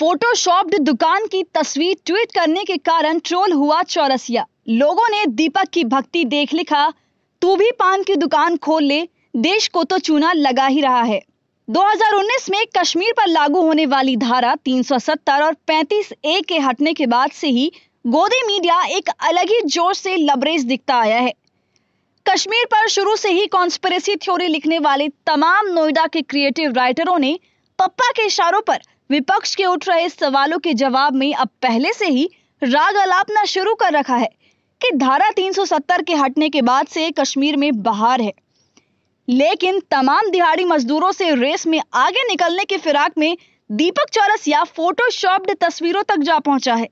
photoshopped दुकान की तस्वीर ट्वीट करने के कारण ट्रोल हुआ चौरसिया लोगों ने दीपक की भक्ति देख लिखा तू भी पान की दुकान खोल ले देश को तो चूना लगा ही रहा है 2019 में कश्मीर पर लागू होने वाली धारा 370 और 35 ए के हटने के बाद से ही गोदी मीडिया एक अलग ही जोश से लबरेज दिखता आया है कश्मीर पर शुरू से ही कॉन्स्परेसी थ्योरी लिखने वाले तमाम नोएडा के क्रिएटिव राइटरों ने पप्पा के इशारों पर विपक्ष के उठ रहे सवालों के जवाब में अब पहले से ही राग अलापना शुरू कर रखा है कि धारा 370 के हटने के बाद से कश्मीर में बहार है लेकिन तमाम दिहाड़ी मजदूरों से रेस में आगे निकलने के फिराक में दीपक चौरसिया फोटोशॉप्ड तस्वीरों तक जा पहुंचा है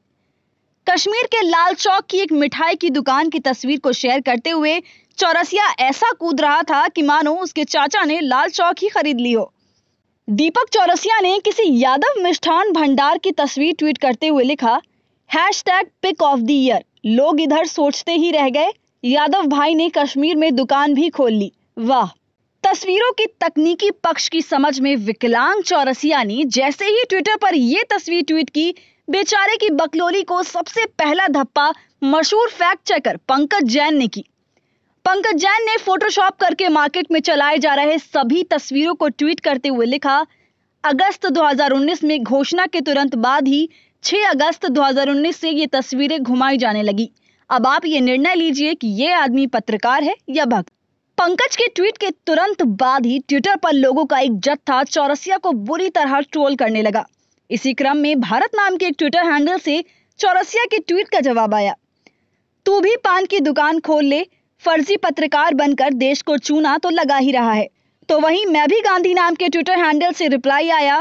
कश्मीर के लाल चौक की एक मिठाई की दुकान की तस्वीर को शेयर करते हुए चौरसिया ऐसा कूद रहा था कि मानो उसके चाचा ने लाल चौक ही खरीद ली हो दीपक चौरसिया ने किसी यादव मिष्ठान भंडार की तस्वीर ट्वीट करते हुए लिखा hashtag pick of the year लोग इधर सोचते ही रह गए यादव भाई ने कश्मीर में दुकान भी खोल ली वाह तस्वीरों की तकनीकी पक्ष की समझ में विकलांग चौरसिया ने जैसे ही ट्विटर पर यह तस्वीर ट्वीट की बेचारे की बकलोली को सबसे पहला धप्पा मशहूर फैक्ट चेकर पंकज जैन ने की पंकज जैन ने फोटोशॉप करके मार्केट में चलाए जा रहे सभी तस्वीरों को ट्वीट करते हुए लिखा अगस्त 2019 में घोषणा के तुरंत बाद ही 6 अगस्त 2019 से ये तस्वीरें घुमाई जाने लगी अब आप ये निर्णय लीजिए कि ये आदमी पत्रकार है या भक्त पंकज के ट्वीट के तुरंत बाद ही ट्विटर पर लोगों का एक जत्था चौरसिया को बुरी तरह ट्रोल करने लगा इसी क्रम में भारत नाम के एक ट्विटर हैंडल से चौरसिया के ट्वीट का जवाब आया तू भी पान की दुकान खोल ले फर्जी पत्रकार बनकर देश को चूना तो लगा ही रहा है तो वहीं मैं भी गांधी नाम के ट्विटर हैंडल से रिप्लाई आया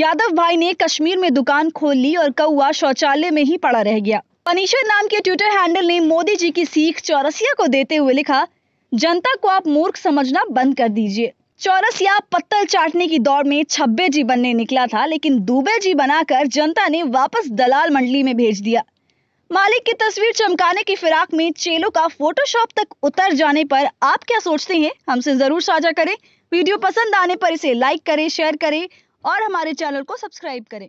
यादव भाई ने कश्मीर में दुकान खोल ली और कौआ शौचालय में ही पड़ा रह गया पनीशर नाम के ट्विटर हैंडल ने मोदी जी की सीख चौरसिया को देते हुए लिखा जनता को आप मूर्ख समझना बंद कर दीजिए चौरसिया पत्तल चाटने की दौड़ में छब्बे जी बनने निकला था लेकिन दुबे जी बनाकर जनता ने वापस दलाल मंडली में भेज दिया मालिक की तस्वीर चमकाने की फिराक में चेलो का फोटोशॉप तक उतर जाने पर आप क्या सोचते हैं हमसे जरूर साझा करें वीडियो पसंद आने पर इसे लाइक करें शेयर करें और हमारे चैनल को सब्सक्राइब करें